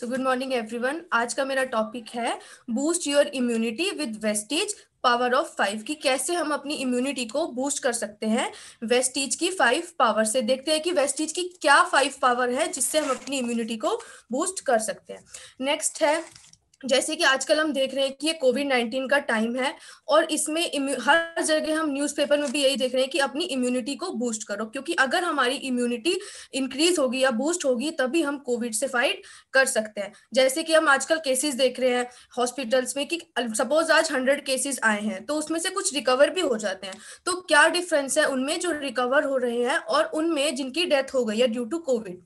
So good morning everyone आज का मेरा टॉपिक है boost your immunity with wastage power of five की कैसे हम अपनी इम्यूनिटी को बूस्ट कर सकते हैं वेस्टिज की फाइव पावर से देखते हैं कि वेस्टिज की क्या फाइव पावर है जिससे हम अपनी इम्यूनिटी को बूस्ट कर सकते हैं नेक्स्ट है जैसे कि आजकल हम देख रहे हैं कि ये कोविड नाइन्टीन का टाइम है और इसमें हर जगह हम न्यूज़पेपर में भी यही देख रहे हैं कि अपनी इम्यूनिटी को बूस्ट करो क्योंकि अगर हमारी इम्यूनिटी इंक्रीज होगी या बूस्ट होगी तभी हम कोविड से फाइट कर सकते हैं जैसे कि हम आजकल केसेस देख रहे हैं हॉस्पिटल्स में कि सपोज आज हंड्रेड केसेस आए हैं तो उसमें से कुछ रिकवर भी हो जाते हैं तो क्या डिफरेंस है उनमें जो रिकवर हो रहे हैं और उनमें जिनकी डेथ हो गई है ड्यू टू कोविड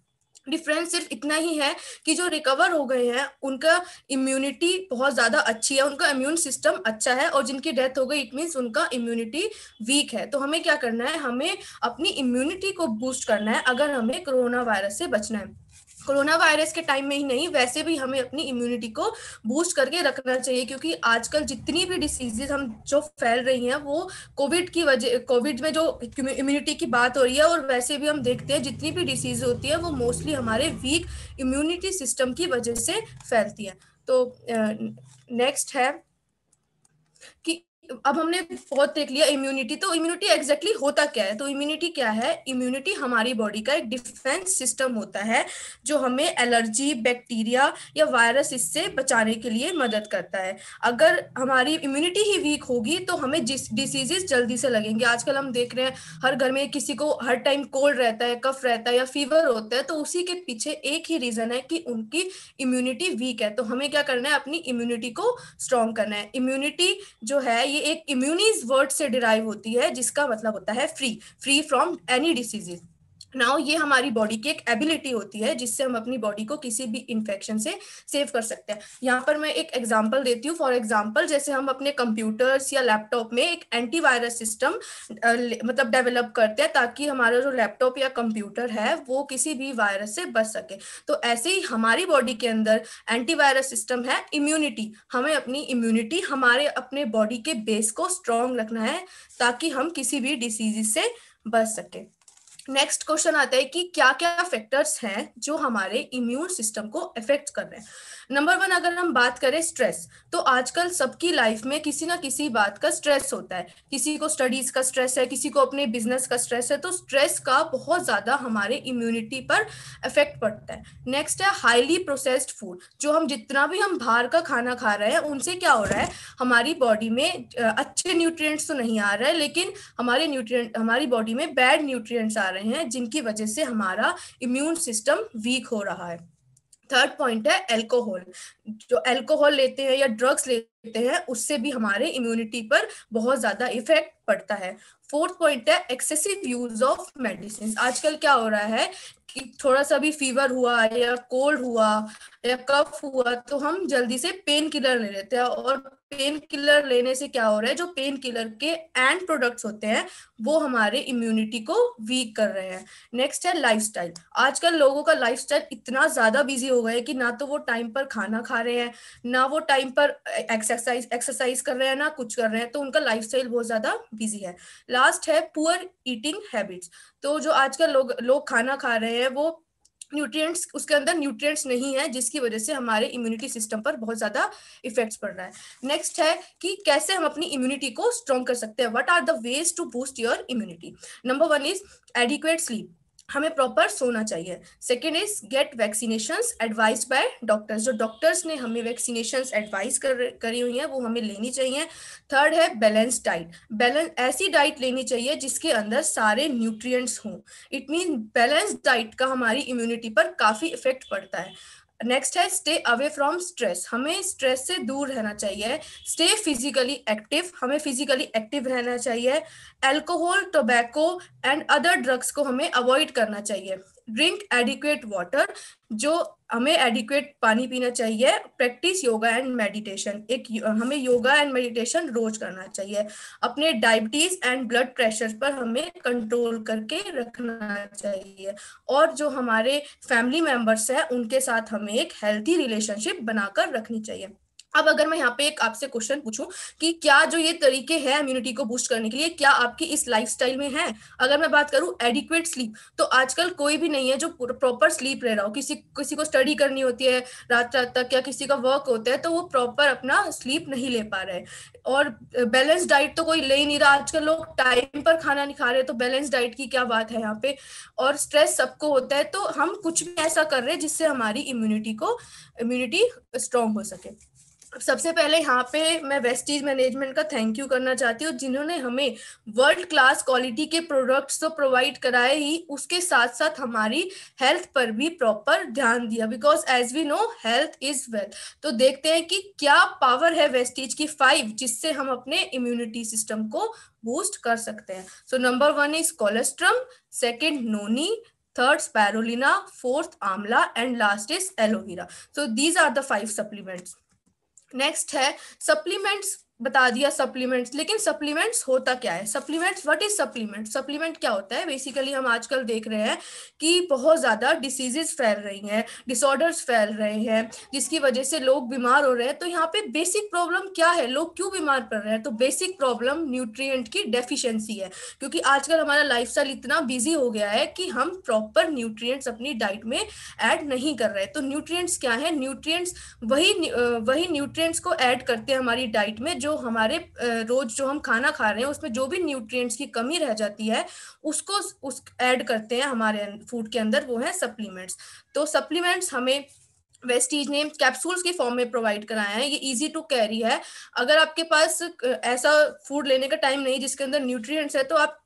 डिफरेंस सिर्फ इतना ही है कि जो रिकवर हो गए हैं उनका इम्यूनिटी बहुत ज्यादा अच्छी है उनका इम्यून सिस्टम अच्छा है और जिनकी डेथ हो गई इट मीन्स उनका इम्यूनिटी वीक है तो हमें क्या करना है हमें अपनी इम्यूनिटी को बूस्ट करना है अगर हमें कोरोना वायरस से बचना है कोरोना वायरस के टाइम में ही नहीं वैसे भी हमें अपनी इम्यूनिटी को बूस्ट करके रखना चाहिए क्योंकि आजकल जितनी भी डिसीजेज हम जो फैल रही हैं वो कोविड की वजह कोविड में जो इम्यूनिटी की बात हो रही है और वैसे भी हम देखते हैं जितनी भी डिसीज होती है वो मोस्टली हमारे वीक इम्यूनिटी सिस्टम की वजह से फैलती है तो नेक्स्ट है कि अब हमने फोर्थ देख लिया इम्यूनिटी तो इम्यूनिटी एग्जैक्टली exactly होता क्या है तो इम्यूनिटी क्या है इम्यूनिटी हमारी बॉडी का एक डिफेंस सिस्टम होता है जो हमें एलर्जी बैक्टीरिया या वायरस इससे बचाने के लिए मदद करता है अगर हमारी इम्यूनिटी ही वीक होगी तो हमें जिस डिसीजेस जल्दी से लगेंगे आजकल हम देख रहे हैं हर घर में किसी को हर टाइम कोल्ड रहता है कफ रहता है या फीवर होता है तो उसी के पीछे एक ही रीजन है कि उनकी इम्यूनिटी वीक है तो हमें क्या करना है अपनी इम्यूनिटी को स्ट्रॉन्ग करना है इम्यूनिटी जो है ये एक इम्यूनिज वर्ड से डिराइव होती है जिसका मतलब होता है free free from any diseases now ये हमारी बॉडी की एक एबिलिटी होती है जिससे हम अपनी बॉडी को किसी भी इन्फेक्शन से सेव कर सकते हैं यहाँ पर मैं एक एग्जाम्पल देती हूँ फॉर एग्जाम्पल जैसे हम अपने कंप्यूटर्स या लैपटॉप में एक एंटीवायरस सिस्टम मतलब डेवलप करते हैं ताकि हमारा जो लैपटॉप या कंप्यूटर है वो किसी भी वायरस से बच सके तो ऐसे ही हमारी बॉडी के अंदर एंटीवायरस सिस्टम है इम्यूनिटी हमें अपनी इम्यूनिटी हमारे अपने बॉडी के बेस को स्ट्रांग रखना है ताकि हम किसी भी डिसीज से बच सकें नेक्स्ट क्वेश्चन आता है कि क्या क्या फैक्टर्स हैं जो हमारे इम्यून सिस्टम को इफेक्ट कर रहे हैं नंबर वन अगर हम बात करें स्ट्रेस तो आजकल सबकी लाइफ में किसी ना किसी बात का स्ट्रेस होता है किसी को स्टडीज का स्ट्रेस है किसी को अपने बिजनेस का स्ट्रेस है तो स्ट्रेस का बहुत ज्यादा हमारे इम्यूनिटी पर इफेक्ट पड़ता है नेक्स्ट है हाईली प्रोसेस्ड फूड जो हम जितना भी हम बाहर का खाना खा रहे हैं उनसे क्या हो रहा है हमारी बॉडी में अच्छे न्यूट्रिएंट्स तो नहीं आ रहे हैं लेकिन हमारे न्यूट्रिएंट हमारी बॉडी में बैड न्यूट्रिएंट्स आ रहे हैं जिनकी वजह से हमारा इम्यून सिस्टम वीक हो रहा है थर्ड पॉइंट है एल्कोहल जो एल्कोहल लेते हैं या ड्रग्स लेते हैं उससे भी हमारे इम्यूनिटी पर बहुत ज्यादा इफेक्ट पड़ता है फोर्थ पॉइंट है एक्सेसिव यूज ऑफ मेडिसिन आजकल क्या हो रहा है कि थोड़ा सा भी फीवर हुआ या कोल्ड हुआ या कफ हुआ तो हम जल्दी से पेन किलर ले लेते हैं और पेन किलर लेने से क्या हो रहा है जो पेन किलर के एंड प्रोडक्ट्स होते हैं वो हमारे इम्यूनिटी को वीक कर रहे हैं नेक्स्ट है लाइफस्टाइल आजकल लोगों का लाइफस्टाइल इतना ज्यादा बिजी हो गया है कि ना तो वो टाइम पर खाना खा रहे हैं ना वो टाइम पर एक्सरसाइज एक्सरसाइज कर रहे हैं ना कुछ कर रहे हैं तो उनका लाइफ बहुत ज्यादा बिजी है लास्ट है पुअर ईटिंग हैबिट्स तो जो आजकल लोग लोग खाना खा रहे हैं वो न्यूट्रिएंट्स उसके अंदर न्यूट्रिएंट्स नहीं है जिसकी वजह से हमारे इम्यूनिटी सिस्टम पर बहुत ज्यादा इफेक्ट्स पड़ रहा है नेक्स्ट है कि कैसे हम अपनी इम्यूनिटी को स्ट्रॉन्ग कर सकते हैं what are the ways to boost your immunity number one is adequate sleep हमें प्रॉपर सोना चाहिए second is get vaccination advice by doctors जो डॉक्टर्स ने हमें वैक्सीनेशन एडवाइस कर करी हुई है वो हमें लेनी चाहिए थर्ड है बैलेंस डाइट बैलेंस ऐसी डाइट लेनी चाहिए जिसके अंदर सारे न्यूट्रिएंट्स हों इट मीन बैलेंस डाइट का हमारी इम्यूनिटी पर काफ़ी इफेक्ट पड़ता है नेक्स्ट है स्टे अवे फ्रॉम स्ट्रेस हमें स्ट्रेस से दूर रहना चाहिए स्टे फिजिकली एक्टिव हमें फिजिकली एक्टिव रहना चाहिए alcohol tobacco and other drugs को हमें अवॉइड करना चाहिए ड्रिंक एडिक्वेट वाटर जो हमें एडिक्वेट पानी पीना चाहिए प्रैक्टिस योगा एंड मेडिटेशन एक हमें योगा एंड मेडिटेशन रोज करना चाहिए अपने डायबिटीज एंड ब्लड प्रेशर पर हमें कंट्रोल करके रखना चाहिए और जो हमारे फैमिली मेंबर्स हैं उनके साथ हमें एक हेल्थी रिलेशनशिप बनाकर रखनी चाहिए अब अगर मैं यहाँ पे एक आपसे क्वेश्चन पूछूं कि क्या जो ये तरीके हैं इम्यूनिटी को बूस्ट करने के लिए क्या आपकी इस लाइफस्टाइल में है अगर मैं बात करूं एडिक्वेट स्लीप तो आजकल कोई भी नहीं है जो प्रॉपर स्लीप ले रहा हो किसी किसी को स्टडी करनी होती है रात रात तक या किसी का वर्क होता है तो वो प्रॉपर अपना स्लीप नहीं ले पा रहे है और बैलेंस डाइट तो कोई ले ही नहीं रहा आजकल लोग टाइम पर खाना नहीं खा रहे तो बैलेंस डाइट की क्या बात है यहाँ पे और स्ट्रेस सबको होता है तो हम कुछ भी ऐसा कर रहे हैं जिससे हमारी इम्यूनिटी को इम्यूनिटी स्ट्रांग हो सके सबसे पहले यहाँ पे मैं वेस्टीज मैनेजमेंट का थैंक यू करना चाहती हूँ जिन्होंने हमें वर्ल्ड क्लास क्वालिटी के प्रोडक्ट्स तो प्रोवाइड कराए ही उसके साथ साथ हमारी हेल्थ पर भी प्रॉपर ध्यान दिया because as we know health is wealth तो देखते हैं कि क्या पावर है वेस्टीज की फाइव जिससे हम अपने इम्यूनिटी सिस्टम को बूस्ट कर सकते हैं so number one is colostrum second noni third spirulina fourth amla and last is aloe vera so these are the five supplements next है सप्लीमेंट्स बता दिया सप्लीमेंट्स लेकिन सप्लीमेंट्स होता क्या है supplements what is supplement supplement क्या होता है बेसिकली हम आजकल देख रहे हैं कि बहुत ज़्यादा डिसीजेस फैल रही हैं डिसऑर्डर्स फैल रहे हैं जिसकी वजह से लोग बीमार हो रहे हैं तो यहाँ पे बेसिक प्रॉब्लम क्या है लोग क्यों बीमार पड़ रहे हैं तो बेसिक प्रॉब्लम न्यूट्रिएंट की डेफिशेंसी है क्योंकि आजकल हमारा लाइफ इतना बिजी हो गया है कि हम प्रॉपर न्यूट्रिय अपनी डाइट में ऐड नहीं कर रहे तो न्यूट्रिय क्या है न्यूट्रिय वही वही न्यूट्रिएंट्स को ऐड करते हैं हमारी डाइट में जो हमारे रोज जो हम खाना खा रहे हैं उसमें जो भी न्यूट्रिएंट्स की कमी रह जाती है उसको उस ऐड करते हैं हमारे फूड के अंदर वो है सप्लीमेंट्स तो सप्लीमेंट्स हमें वेस्टीज ने कैप्सूल्स के फॉर्म में प्रोवाइड कराया है ये इजी टू कैरी है अगर आपके पास ऐसा फूड लेने का टाइम नहीं जिसके अंदर न्यूट्रिएंट्स है तो आप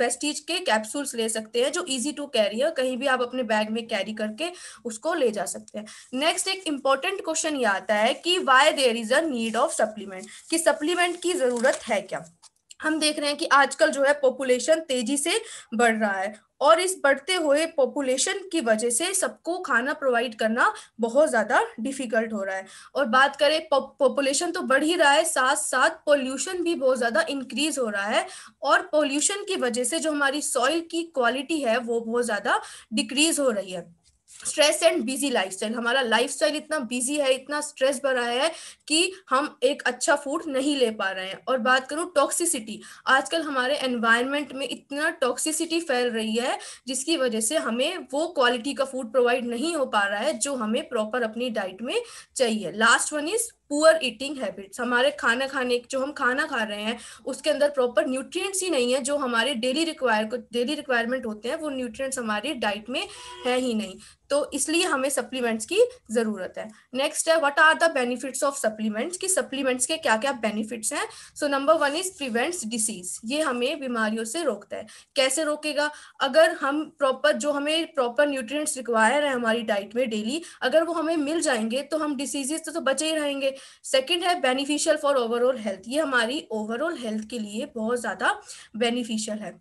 वेस्टीज के कैप्सूल्स ले सकते हैं जो इजी टू कैरी है कहीं भी आप अपने बैग में कैरी करके उसको ले जा सकते हैं नेक्स्ट एक इंपॉर्टेंट क्वेश्चन ये आता है कि why there is a need of supplement कि सप्लीमेंट की जरूरत है क्या हम देख रहे हैं कि आजकल जो है पॉपुलेशन तेजी से बढ़ रहा है और इस बढ़ते हुए पॉपुलेशन की वजह से सबको खाना प्रोवाइड करना बहुत ज़्यादा डिफिकल्ट हो रहा है और बात करें पॉपुलेशन तो बढ़ ही रहा है साथ साथ पोल्यूशन भी बहुत ज़्यादा इंक्रीज हो रहा है और पोल्यूशन की वजह से जो हमारी सॉइल की क्वालिटी है वो बहुत ज़्यादा डिक्रीज हो रही है स्ट्रेस एंड बिजी लाइफस्टाइल हमारा लाइफस्टाइल इतना बिजी है इतना स्ट्रेस भरा है कि हम एक अच्छा फूड नहीं ले पा रहे हैं और बात करूँ टॉक्सिसिटी आजकल हमारे एनवायरनमेंट में इतना टॉक्सिसिटी फैल रही है जिसकी वजह से हमें वो क्वालिटी का फूड प्रोवाइड नहीं हो पा रहा है जो हमें प्रॉपर अपनी डाइट में चाहिए last one is poor eating habits हमारे खाना खाने जो हम खाना खा रहे हैं उसके अंदर प्रॉपर न्यूट्रिएंट्स ही नहीं है जो हमारे डेली रिक्वायर को डेली रिक्वायरमेंट होते हैं वो न्यूट्रिएंट्स हमारी डाइट में है ही नहीं तो इसलिए हमें सप्लीमेंट्स की जरूरत है नेक्स्ट है what are the benefits of supplements की सप्लीमेंट्स के क्या क्या बेनिफिट्स हैं so number one is prevents disease ये हमें बीमारियों से रोकता है कैसे रोकेगा अगर हम प्रॉपर जो हमें प्रॉपर न्यूट्रिएंट्स रिक्वायर है हमारी डाइट में डेली अगर वो हमें मिल जाएंगे तो हम डिसीजेस तो, तो बचे ही रहेंगे सेकेंड है बेनिफिशियल फॉर ओवरऑल हेल्थ ये हमारी ओवरऑल हेल्थ के लिए बहुत ज्यादा बेनिफिशियल है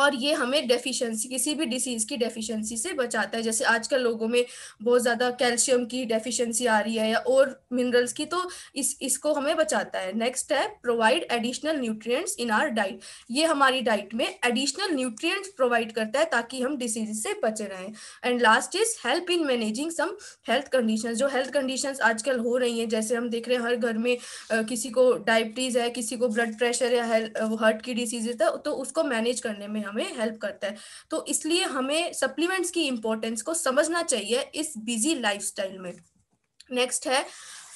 और ये हमें डेफिशिएंसी किसी भी डिसीज की डेफिशिएंसी से बचाता है जैसे आजकल लोगों में बहुत ज्यादा कैल्शियम की डेफिशिएंसी आ रही है या और मिनरल्स की तो इस इसको हमें बचाता है नेक्स्ट है provide additional nutrients in our diet ये हमारी डाइट में एडिशनल न्यूट्रिएंट्स प्रोवाइड करता है ताकि हम डिसीज से बचे रहें and last is help in managing some health condition जो हेल्थ कंडीशन आजकल हो रही है जैसे हम देख रहे हैं हर घर में आ, किसी को डायबिटीज है किसी को ब्लड प्रेशर या हार्ट की डिसीजेज है तो, तो उसको मैनेज करने में में हमें हेल्प करता है तो इसलिए हमें सप्लीमेंट्स की इम्पोर्टेंस को समझना चाहिए इस बिजी लाइफस्टाइल में नेक्स्ट है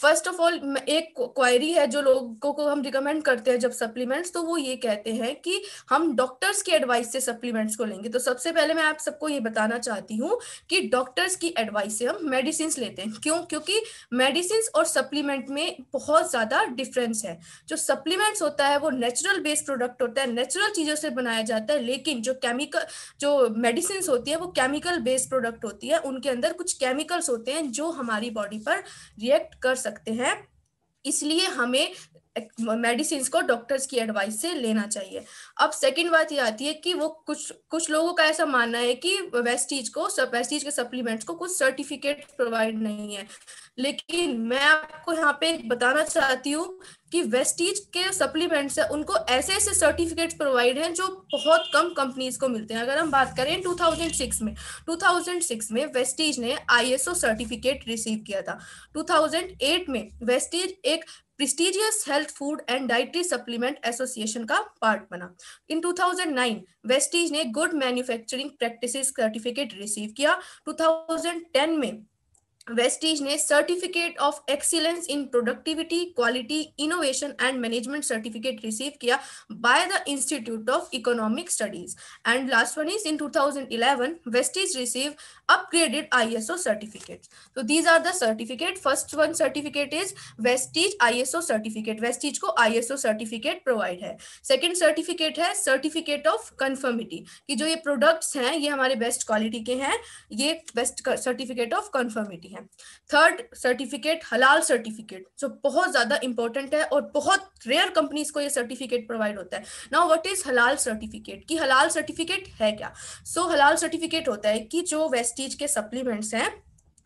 फर्स्ट ऑफ ऑल एक क्वायरी है जो लोगों को हम रिकमेंड करते हैं जब सप्लीमेंट्स तो वो ये कहते हैं कि हम डॉक्टर्स की एडवाइस से सप्लीमेंट्स को लेंगे तो सबसे पहले मैं आप सबको ये बताना चाहती हूँ कि डॉक्टर्स की एडवाइस से हम मेडिसिन लेते हैं क्यों क्योंकि मेडिसिन और सप्लीमेंट में बहुत ज्यादा डिफरेंस है जो सप्लीमेंट्स होता है वो नेचुरल बेस्ड प्रोडक्ट होता है नेचुरल चीजों से बनाया जाता है लेकिन जो केमिकल जो मेडिसिन होती है वो केमिकल बेस्ड प्रोडक्ट होती है उनके अंदर कुछ केमिकल्स होते हैं जो हमारी बॉडी पर रिएक्ट कर सकते हैं इसलिए हमें मेडिसिन को डॉक्टर्स की एडवाइस से लेना चाहिए अब सेकंड बात ये आती है कि वो कुछ कुछ लोगों का ऐसा मानना है कि वेस्टीज को वेस्टीज के सप्लीमेंट्स को कुछ सर्टिफिकेट प्रोवाइड नहीं है लेकिन मैं आपको यहाँ पे बताना चाहती हूँ कि वेस्टीज के सप्लीमेंट्स है उनको ऐसे ऐसे सर्टिफिकेट्स प्रोवाइड हैं जो बहुत कम कंपनीज को मिलते हैं अगर हम बात करें 2006 में 2006 में वेस्टीज ने आईएसओ सर्टिफिकेट रिसीव किया था 2008 में वेस्टीज एक prestigious health food and dietary supplement association का पार्ट बना इन 2009 वेस्टीज ने good manufacturing practices certificate receive किया 2010 में वेस्टीज ने certificate of excellence in productivity quality innovation and management certificate receive किया by the institute of economic studies and last one is in 2011 Vestige receive upgraded ISO certificates. So these are the certificate. First one certificate is Vestige ISO certificate. Vestige को ISO certificate provide है. Second certificate है certificate of conformity कि जो ये products हैं ये हमारे best quality के हैं ये best certificate of conformity है. Third certificate हलाल certificate जो बहुत ज़्यादा important है और बहुत rare companies को ये certificate provide होता है. Now what is हलाल certificate कि हलाल certificate है क्या? So हलाल certificate होता है कि जो वेस्ट प्रेस्टीज के सप्लीमेंट्स हैं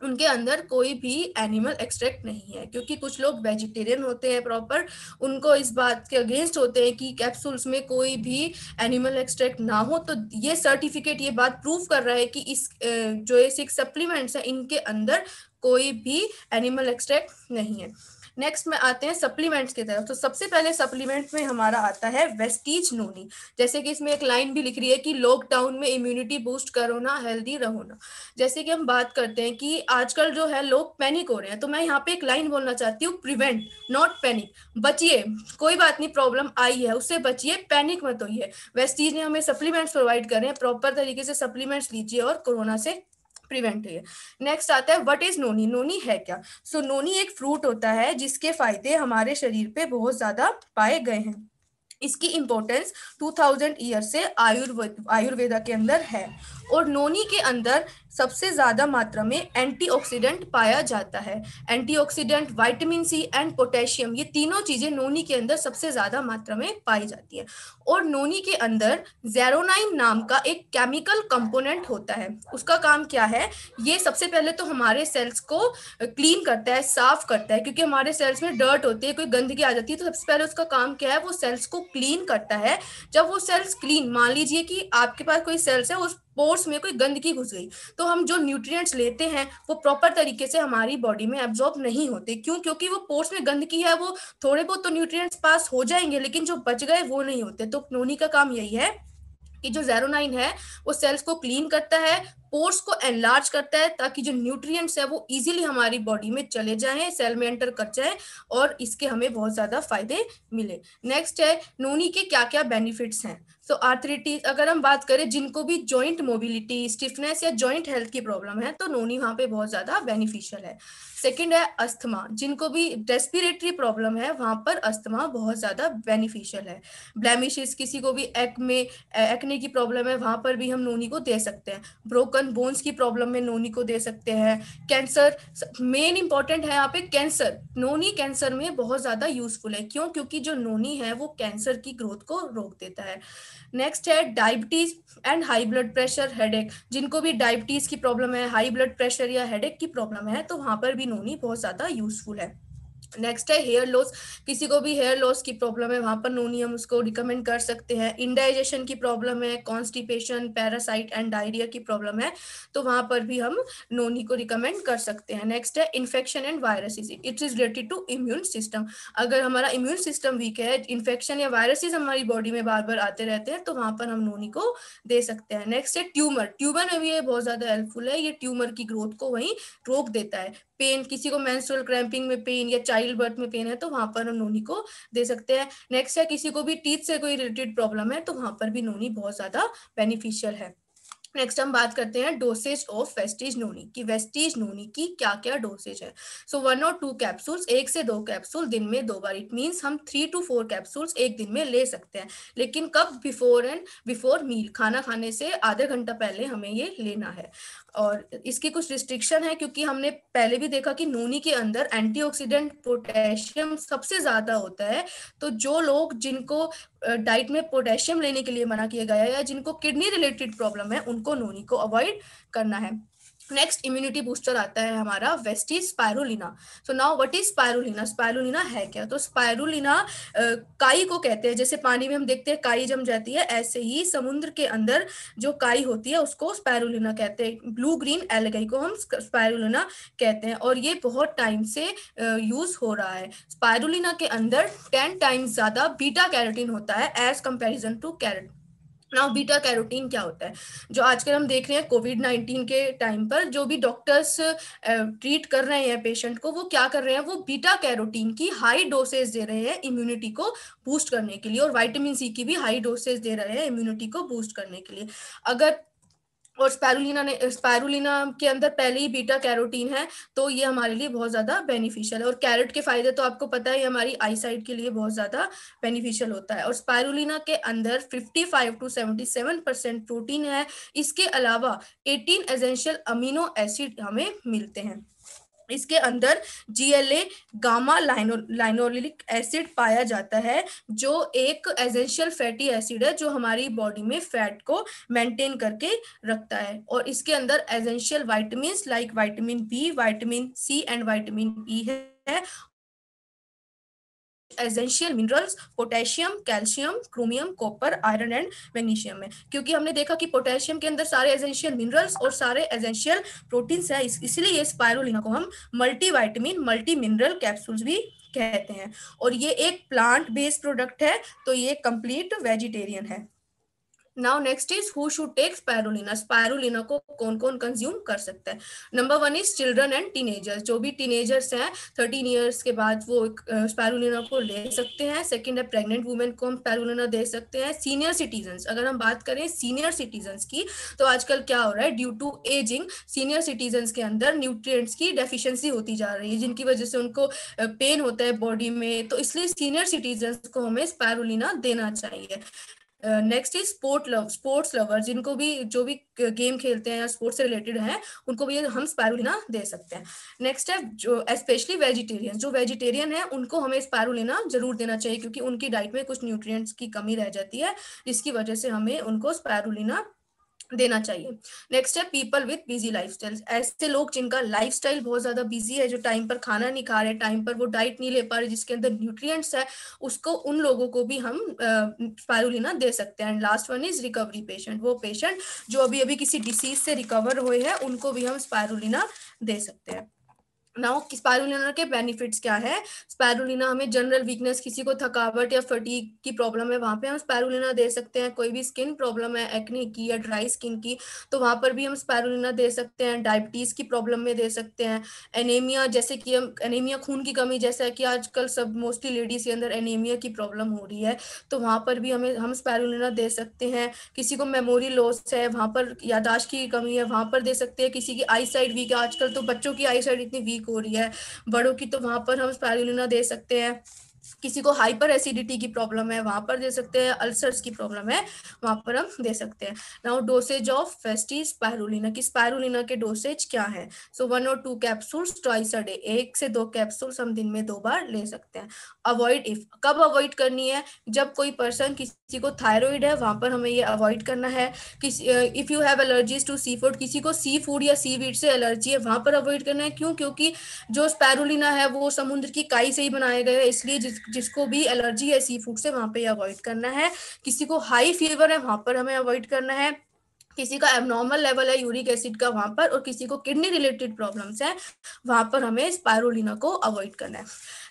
उनके अंदर कोई भी एनिमल एक्सट्रैक्ट नहीं है क्योंकि कुछ लोग वेजिटेरियन होते हैं प्रॉपर उनको इस बात के अगेंस्ट होते हैं कि कैप्सूल्स में कोई भी एनिमल एक्सट्रैक्ट ना हो तो ये सर्टिफिकेट ये बात प्रूव कर रहा है कि इस जो ये सिक्स सप्लीमेंट्स हैं इनके अंदर कोई भी एनिमल एक्सट्रैक्ट नहीं है नेक्स्ट में आते हैं सप्लीमेंट्स की तरफ तो सबसे पहले सप्लीमेंट में हमारा आता है वेस्टीज नोनी जैसे कि इसमें एक लाइन भी लिख रही है कि लॉकडाउन में इम्यूनिटी बूस्ट करो ना हेल्दी रहो ना जैसे कि हम बात करते हैं कि आजकल जो है लोग पैनिक हो रहे हैं तो मैं यहाँ पे एक लाइन बोलना चाहती हूँ प्रिवेंट नॉट पैनिक बचिए कोई बात नहीं प्रॉब्लम आई है उससे बचिए पैनिक मत होइए वेस्टीज ने हमें सप्लीमेंट्स प्रोवाइड करें प्रॉपर तरीके से सप्लीमेंट्स लीजिए और कोरोना से प्रिवेंट है नेक्स्ट आता है व्हाट इज नोनी नोनी है क्या सो so, नोनी एक फ्रूट होता है जिसके फायदे हमारे शरीर पे बहुत ज्यादा पाए गए हैं इसकी इम्पोर्टेंस 2000 ईयर से आयुर्वेद आयुर्वेदा के अंदर है और नोनी के अंदर सबसे ज्यादा मात्रा में एंटीऑक्सीडेंट पाया जाता है antioxidant vitamin C and potassium ये तीनों चीजें नोनी के अंदर सबसे ज्यादा मात्रा में पाई जाती है और नोनी के अंदर जेरोनाइन नाम का एक केमिकल कंपोनेंट होता है उसका काम क्या है ये सबसे पहले तो हमारे सेल्स को क्लीन करता है साफ करता है क्योंकि हमारे सेल्स में डर्ट होती है कोई गंदगी आ जाती है तो सबसे पहले उसका काम क्या है वो सेल्स को क्लीन करता है जब वो सेल्स क्लीन मान लीजिए कि आपके पास कोई सेल्स है उस पोर्स में कोई गंदगी घुस गई तो हम जो न्यूट्रिएंट्स लेते हैं वो प्रॉपर तरीके से हमारी बॉडी में एब्जॉर्ब नहीं होते क्यों क्योंकि वो पोर्स में गंदगी है वो थोड़े बहुत तो न्यूट्रिएंट्स पास हो जाएंगे लेकिन जो बच गए वो नहीं होते तो नोनी का काम यही है कि जो जेरो नाइन है वो सेल्स को क्लीन करता है पोर्स को एनलार्ज करता है ताकि जो न्यूट्रिएंट्स है वो इजीली हमारी बॉडी में चले जाएं सेल में एंटर कर जाएं और इसके हमें बहुत ज्यादा फायदे मिले नेक्स्ट है नोनी के क्या क्या बेनिफिट्स हैं तो आर्थरिटीज अगर हम बात करें जिनको भी जॉइंट मोबिलिटी स्टिफनेस या जॉइंट हेल्थ की प्रॉब्लम है तो नोनी वहाँ पे बहुत ज्यादा बेनिफिशियल है सेकेंड है अस्थमा जिनको भी रेस्पिरेटरी प्रॉब्लम है वहाँ पर अस्थमा बहुत ज़्यादा बेनिफिशियल है ब्लैमिश किसी को भी एक में एक्ने की प्रॉब्लम है वहाँ पर भी हम नोनी को दे सकते हैं ब्रोकन बोन्स की प्रॉब्लम में नोनी को दे सकते हैं कैंसर मेन इंपॉर्टेंट है यहाँ पे कैंसर नोनी कैंसर में बहुत ज़्यादा यूजफुल है क्यों क्योंकि जो नोनी है वो कैंसर की ग्रोथ को रोक देता है नेक्स्ट है diabetes and high blood pressure headache जिनको भी डायबिटीज की प्रॉब्लम है हाई ब्लड प्रेशर या हेडेक की प्रॉब्लम है तो वहां पर भी नोनी बहुत ज्यादा यूजफुल है नेक्स्ट है हेयर लॉस किसी को भी हेयर लॉस की प्रॉब्लम है वहां पर नोनियम उसको रिकमेंड कर सकते हैं इंडाइजेशन की प्रॉब्लम है कॉन्स्टिपेशन पैरासाइट एंड डायरिया की प्रॉब्लम है तो वहां पर भी हम नोनी को रिकमेंड कर सकते हैं नेक्स्ट है infection and viruses it is related to immune system अगर हमारा इम्यून सिस्टम वीक है इन्फेक्शन या वायरसेस हमारी बॉडी में बार बार आते रहते हैं तो वहां पर हम नोनी को दे सकते हैं नेक्स्ट है ट्यूमर ट्यूमर में भी ये बहुत ज्यादा हेल्पफुल है ये ट्यूमर की ग्रोथ को वहीं रोक देता है पेन किसी को मेंस्ट्रुअल क्रैम्पिंग में पेन या चाइल्ड बर्थ में पेन है तो वहां पर हम नोनी को दे सकते हैं नेक्स्ट है किसी को भी टीथ से कोई रिलेटेड प्रॉब्लम है तो वहां पर भी नोनी बहुत ज्यादा बेनिफिशियल है नेक्स्ट हम बात करते हैं डोसेज ऑफ वेस्टिज नोनी की वेस्टिज नोनी की क्या क्या डोसेज है so one or two capsules एक से दो कैप्सूल दिन में दो बार इट मींस हम थ्री टू फोर कैप्सूल्स एक दिन में ले सकते हैं लेकिन कब बिफोर एंड बिफोर मील खाना खाने से आधे घंटा पहले हमें ये लेना है और इसकी कुछ रिस्ट्रिक्शन है क्योंकि हमने पहले भी देखा कि नूनी के अंदर एंटीऑक्सीडेंट पोटेशियम सबसे ज्यादा होता है तो जो लोग जिनको डाइट में पोटेशियम लेने के लिए मना किया गया है या जिनको किडनी रिलेटेड प्रॉब्लम है उनको नूनी को अवॉइड करना है नेक्स्ट इम्यूनिटी बूस्टर आता है हमारा Vestige spirulina so now what is spirulina spirulina है क्या तो स्पायरोना काई को कहते हैं जैसे पानी में हम देखते हैं काई जम जाती है ऐसे ही समुद्र के अंदर जो काई होती है उसको स्पायरोना कहते हैं ब्लू ग्रीन एलगाई को हम स्पायरोना कहते हैं और ये बहुत टाइम से यूज हो रहा है स्पायरोना के अंदर टेन टाइम्स ज्यादा बीटा कैरोटीन होता है एज कंपेरिजन टू कैरेट ना बीटा कैरोटीन क्या होता है जो आजकल हम देख रहे हैं कोविड नाइन्टीन के टाइम पर जो भी डॉक्टर्स ट्रीट कर रहे हैं पेशेंट को वो क्या कर रहे हैं वो बीटा कैरोटीन की हाई डोसेज दे रहे हैं इम्यूनिटी को बूस्ट करने के लिए और वाइटामिन सी की भी हाई डोसेज दे रहे हैं इम्यूनिटी को बूस्ट करने के लिए अगर और स्पैरुलिना ने स्पैरुलिना के अंदर पहले ही बीटा कैरोटीन है तो ये हमारे लिए बहुत ज़्यादा बेनिफिशियल है और कैरेट के फायदे तो आपको पता है ये हमारी आईसाइट के लिए बहुत ज़्यादा बेनिफिशियल होता है और स्पैरुलिना के अंदर 55 टू 77 परसेंट प्रोटीन है इसके अलावा 18 एजेंशियल अमीनो एसिड हमें मिलते हैं इसके अंदर GLA gamma lino linoleic acid पाया जाता है जो एक एजेंशियल फैटी एसिड है जो हमारी बॉडी में फैट को मेंटेन करके रखता है और इसके अंदर essential vitamin like vitamin B vitamin C and vitamin E है essential minerals potassium calcium chromium copper iron and magnesium में क्योंकि हमने देखा कि पोटेशियम के अंदर सारे एसेंशियल मिनरल्स और सारे एसेंशियल प्रोटीन्स है इसलिए ये स्पायरोलिना को हम multi vitamin multi mineral capsules भी कहते हैं और ये एक प्लांट बेस्ड प्रोडक्ट है तो ये कंप्लीट वेजिटेरियन है now next is who should take spirulina spirulina को कौन कौन कंज्यूम कर सकता है number one is children and teenagers जो भी टीनेजर्स हैं थर्टीन ईयर्स के बाद वो स्पायरोना को ले सकते हैं सेकेंड है प्रेगनेंट वुमेन को हम स्पायरोना दे सकते हैं सीनियर सिटीजन अगर हम बात करें सीनियर सिटीजन की तो आजकल क्या हो रहा है due to ageing senior citizen के अंदर न्यूट्रियट्स की डेफिशेंसी होती जा रही है जिनकी वजह से उनको पेन होता है बॉडी में तो इसलिए सीनियर सिटीजन को हमें स्पायरोना देना चाहिए next is sport love sports lover जिनको भी जो भी गेम खेलते हैं या स्पोर्ट्स से रिलेटेड हैं उनको भी हम स्पायरोना दे सकते हैं नेक्स्ट है जो स्पेशली वेजिटेरियन जो वेजिटेरियन है उनको हमें स्पायरोना जरूर देना चाहिए क्योंकि उनकी डाइट में कुछ न्यूट्रिएंट्स की कमी रह जाती है जिसकी वजह से हमें उनको स्पायरोना देना चाहिए नेक्स्ट है पीपल विथ बिजी लाइफ ऐसे लोग जिनका लाइफ बहुत ज्यादा बिजी है जो टाइम पर खाना नहीं खा रहे टाइम पर वो डाइट नहीं ले पा रहे जिसके अंदर न्यूट्रिएंट्स है उसको उन लोगों को भी हम स्पायरुलिना दे सकते हैं and last one is recovery patient वो पेशेंट जो अभी अभी किसी डिसीज से रिकवर हुए हैं उनको भी हम स्पायरुलिना दे सकते हैं नाउ स्पायरुलिना के बेनिफिट्स क्या है स्पायरुलिना हमें जनरल वीकनेस किसी को थकावट या फटीक की प्रॉब्लम है वहाँ पे हम स्पायरुलिना दे सकते हैं कोई भी स्किन प्रॉब्लम है एक्ने की या ड्राई स्किन की तो वहाँ पर भी हम स्पायरुलिना दे सकते हैं डायबिटीज़ की प्रॉब्लम में दे सकते हैं एनीमिया जैसे कि हम एनीमिया खून की कमी जैसा कि आजकल सब मोस्टली लेडीज़ के अंदर एनीमिया की प्रॉब्लम हो रही है तो वहाँ पर भी हमें हम स्पायरुलिना दे सकते हैं किसी को मेमोरी लॉस है वहाँ पर यादाश्त की कमी है वहाँ पर दे सकते हैं किसी की आई साइड वीक है आजकल तो बच्चों की आई साइड इतनी वीक हो रही है बड़ों की तो वहां पर हम स्पैरुलिना दे सकते हैं किसी को हाइपर एसिडिटी की प्रॉब्लम है वहां पर दे सकते हैं अल्सर्स की प्रॉब्लम है वहां पर हम दे सकते हैं नाउ डोसेज ऑफ फेस्टी स्पायरुलिना की स्पायरुलिना के डोसेज क्या है so one or two capsules twice a day एक से दो कैप्सूल्स हम दिन में दो बार ले सकते हैं अवॉइड इफ कब अवॉइड करनी है जब कोई पर्सन किसी को थायराइड है वहां पर हमें ये अवॉइड करना है if you have allergies to sea food किसी को सी फूड या सी वीड से एलर्जी है वहां पर अवॉइड करना है क्यों क्योंकि जो स्पैरुलिना है वो समुद्र की काई से ही बनाए गए इसलिए जिस जिसको भी एलर्जी है सी फूड से वहाँ पे अवॉइड करना है किसी को हाई फीवर है वहाँ पर हमें अवॉइड करना है किसी का एबनॉर्मल लेवल है यूरिक एसिड का वहां पर और किसी को किडनी रिलेटेड प्रॉब्लम्स है वहां पर हमें स्पायरुलिना को अवॉइड करना है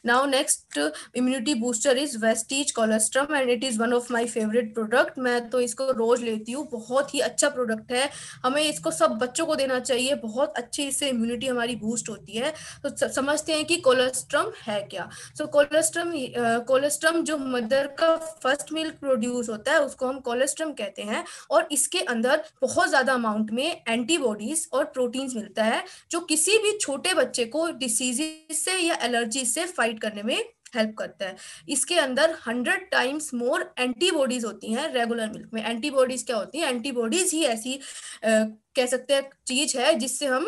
now next immunity booster is Vestige colostrum and it is one of my favourite product मैं तो इसको रोज लेती हूँ बहुत ही अच्छा प्रोडक्ट है हमें इसको सब बच्चों को देना चाहिए बहुत अच्छी इससे इम्यूनिटी हमारी बूस्ट होती है तो समझते हैं कि कोलेस्ट्रम है क्या सो कोलेस्ट्रम कोलेस्ट्रम जो मदर का फर्स्ट मिल्क प्रोड्यूस होता है उसको हम कोलेस्ट्रम कहते हैं और इसके अंदर बहुत ज्यादा अमाउंट में एंटीबॉडीज और प्रोटीन्स मिलता है जो किसी भी छोटे बच्चे को डिसीजेस से या एलर्जी से फाइट फाइट करने में हेल्प करता है इसके अंदर हंड्रेड टाइम्स मोर एंटीबॉडीज होती हैं रेगुलर मिल्क में एंटीबॉडीज क्या होती है एंटीबॉडीज ही ऐसी आ, कह सकते हैं चीज है जिससे हम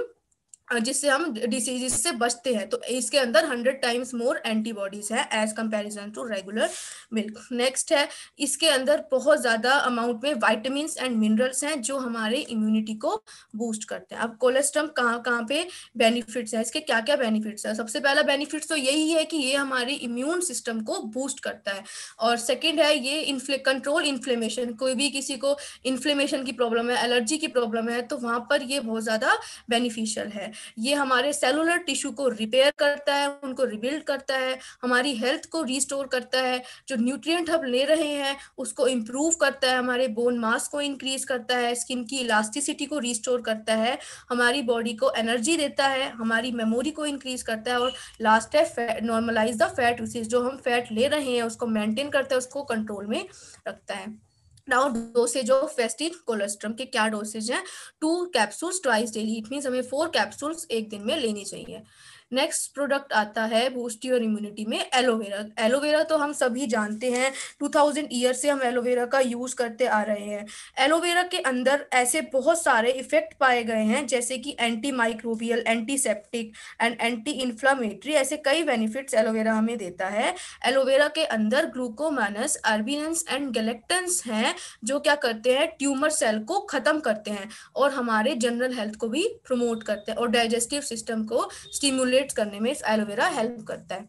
जिससे हम डिसीजेस से बचते हैं तो इसके अंदर हंड्रेड टाइम्स मोर एंटीबॉडीज है as comparison to regular milk next है इसके अंदर बहुत ज़्यादा अमाउंट में वाइटमिन एंड मिनरल्स हैं जो हमारे इम्यूनिटी को बूस्ट करते हैं अब कोलेस्ट्रम कहाँ कहाँ पे बेनिफिट्स है इसके क्या क्या बेनिफिट्स है सबसे पहला बेनिफिट्स तो यही है कि ये हमारे इम्यून सिस्टम को बूस्ट करता है और सेकेंड है ये इन्फ्ले कंट्रोल इन्फ्लेमेशन कोई भी किसी को इन्फ्लेमेशन की प्रॉब्लम है एलर्जी की प्रॉब्लम है तो वहाँ पर ये बहुत ज़्यादा बेनिफिशियल है ये हमारे सेलुलर टिश्यू को रिपेयर करता है उनको रिबिल्ड करता है हमारी हेल्थ को रिस्टोर करता है जो न्यूट्रिएंट हम ले रहे हैं उसको इम्प्रूव करता है हमारे बोन मास को इंक्रीज करता है स्किन की इलास्टिसिटी को रिस्टोर करता है हमारी बॉडी को एनर्जी देता है हमारी मेमोरी को इंक्रीज करता है और लास्ट है नॉर्मलाइज द फैट जो हम फैट ले रहे हैं उसको मेंटेन करता है उसको कंट्रोल में रखता है नाउ डोसेज ऑफ फेस्टिव कोलेस्ट्रम के क्या डोसेज है two capsules twice daily it mean हमें फोर कैप्सूल्स एक दिन में लेनी चाहिए नेक्स्ट प्रोडक्ट आता है बूस्ट योर इम्यूनिटी में एलोवेरा एलोवेरा तो हम सभी जानते हैं टू थाउजेंड ईयर से हम एलोवेरा का यूज करते आ रहे हैं एलोवेरा के अंदर ऐसे बहुत सारे इफेक्ट पाए गए हैं जैसे कि anti microbial antiseptic and anti inflammatory ऐसे कई बेनिफिट्स एलोवेरा हमें देता है एलोवेरा के अंदर ग्लूकोमानस अर्बिनस एंड गलेक्टन्स हैं जो क्या करते हैं ट्यूमर सेल को खत्म करते हैं और हमारे जनरल हेल्थ को भी प्रमोट करते हैं और डाइजेस्टिव सिस्टम को स्टिम्यूलेट हाइड्रेट करने में इस एलोवेरा हेल्प करता है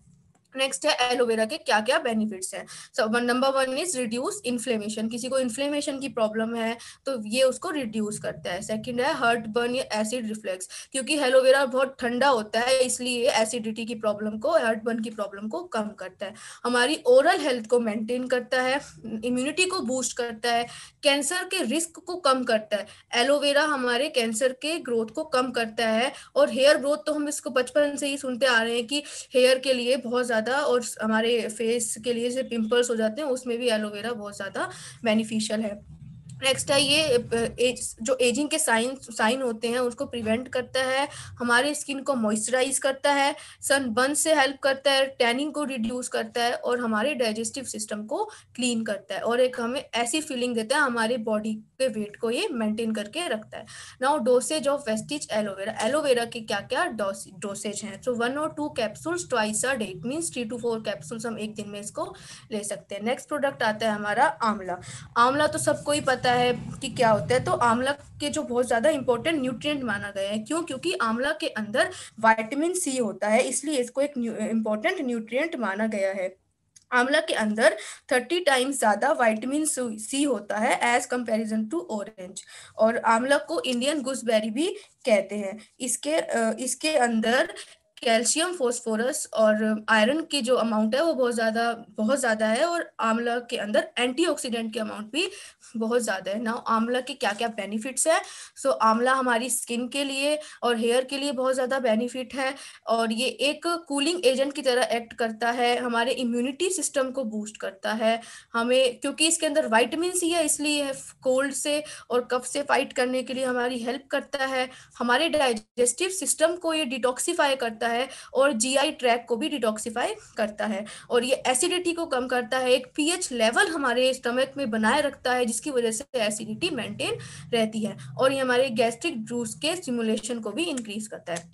नेक्स्ट है एलोवेरा के क्या क्या बेनिफिट्स हैं so number one is reduce inflammation किसी को इन्फ्लेमेशन की प्रॉब्लम है तो ये उसको रिड्यूस करता है सेकंड है हर्ट बर्न या एसिड रिफ्लेक्स क्योंकि एलोवेरा बहुत ठंडा होता है इसलिए एसिडिटी की प्रॉब्लम को हर्ट बर्न की प्रॉब्लम को कम करता है हमारी ओरल हेल्थ को मेंटेन करता है इम्यूनिटी को बूस्ट करता है कैंसर के रिस्क को कम करता है एलोवेरा हमारे कैंसर के ग्रोथ को कम करता है और हेयर ग्रोथ तो हम इसको बचपन से ही सुनते आ रहे हैं कि हेयर के लिए बहुत ज्यादा ज़्यादा और हमारे फेस के लिए जो पिंपल्स हो जाते हैं उसमें भी एलोवेरा बहुत ज़्यादा बेनिफिशियल है नेक्स्ट है ये एज, जो एजिंग के साइन साइन होते हैं उसको प्रिवेंट करता है हमारे स्किन को मॉइस्चराइज करता है सन बर्न से हेल्प करता है टैनिंग को रिड्यूस करता है और हमारे डाइजेस्टिव सिस्टम को क्लीन करता है और एक हमें ऐसी फीलिंग देता है हमारे बॉडी के वेट को ये मेंटेन करके रखता है now dosage of Vestige aloe vera aloe vera के क्या क्या डोसेज हैं so one or two capsules twice a day it means three to four capsules हम एक दिन में इसको ले सकते हैं नेक्स्ट प्रोडक्ट आता है हमारा आंवला आंवला तो सबको ही पता है कि क्या होता है तो आंवला के जो बहुत ज़्यादा इंपॉर्टेंट न्यूट्रिएंट माना गया है क्यों क्योंकि आंवला के अंदर विटामिन सी होता है इसलिए इसको एक इंपॉर्टेंट न्यूट्रिएंट माना गया है आंवला के अंदर 30 टाइम्स ज्यादा वाइटमिन सी होता है एज कंपैरिजन टू ऑरेंज और आंवला को इंडियन गुसबेरी भी कहते हैं इसके इसके अंदर कैल्शियम फोस्फोरस और आयरन की जो अमाउंट है वो बहुत ज़्यादा बहुत ज़्यादा है और आंवला के अंदर एंटीऑक्सीडेंट की अमाउंट भी बहुत ज़्यादा है ना आंवला के क्या क्या बेनिफिट्स है सो so, आंवला हमारी स्किन के लिए और हेयर के लिए बहुत ज़्यादा बेनिफिट है और ये एक कूलिंग एजेंट की तरह एक्ट करता है हमारे इम्यूनिटी सिस्टम को बूस्ट करता है हमें क्योंकि इसके अंदर वाइटमिन सी है इसलिए कोल्ड से और कफ से फाइट करने के लिए हमारी हेल्प करता है हमारे डाइजेस्टिव सिस्टम को ये डिटॉक्सीफाई करता है है और जीआई ट्रैक को भी डिटॉक्सिफाई करता है और ये एसिडिटी को कम करता है एक पीएच लेवल हमारे स्टमक में बनाए रखता है जिसकी वजह से एसिडिटी मेंटेन रहती है और ये हमारे गैस्ट्रिक जूस के स्टिमुलेशन को भी इंक्रीज करता है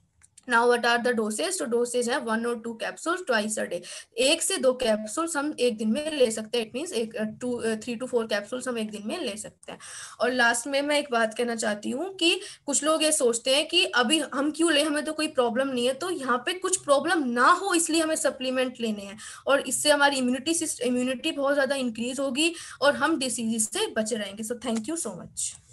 now what are the dosage तो डोसेज है one or two capsule twice a day एक से दो कैप्सूल्स हम एक दिन में ले सकते हैं इट मीन्स एक to three to four capsules हम एक दिन में ले सकते हैं और लास्ट में मैं एक बात कहना चाहती हूँ कि कुछ लोग ये सोचते हैं कि अभी हम क्यों ले हमें तो कोई प्रॉब्लम नहीं है तो यहाँ पे कुछ प्रॉब्लम ना हो इसलिए हमें सप्लीमेंट लेने हैं और इससे हमारी इम्यूनिटी इम्यूनिटी बहुत ज़्यादा इंक्रीज होगी और हम डिसीज से बचे रहेंगे so thank you so much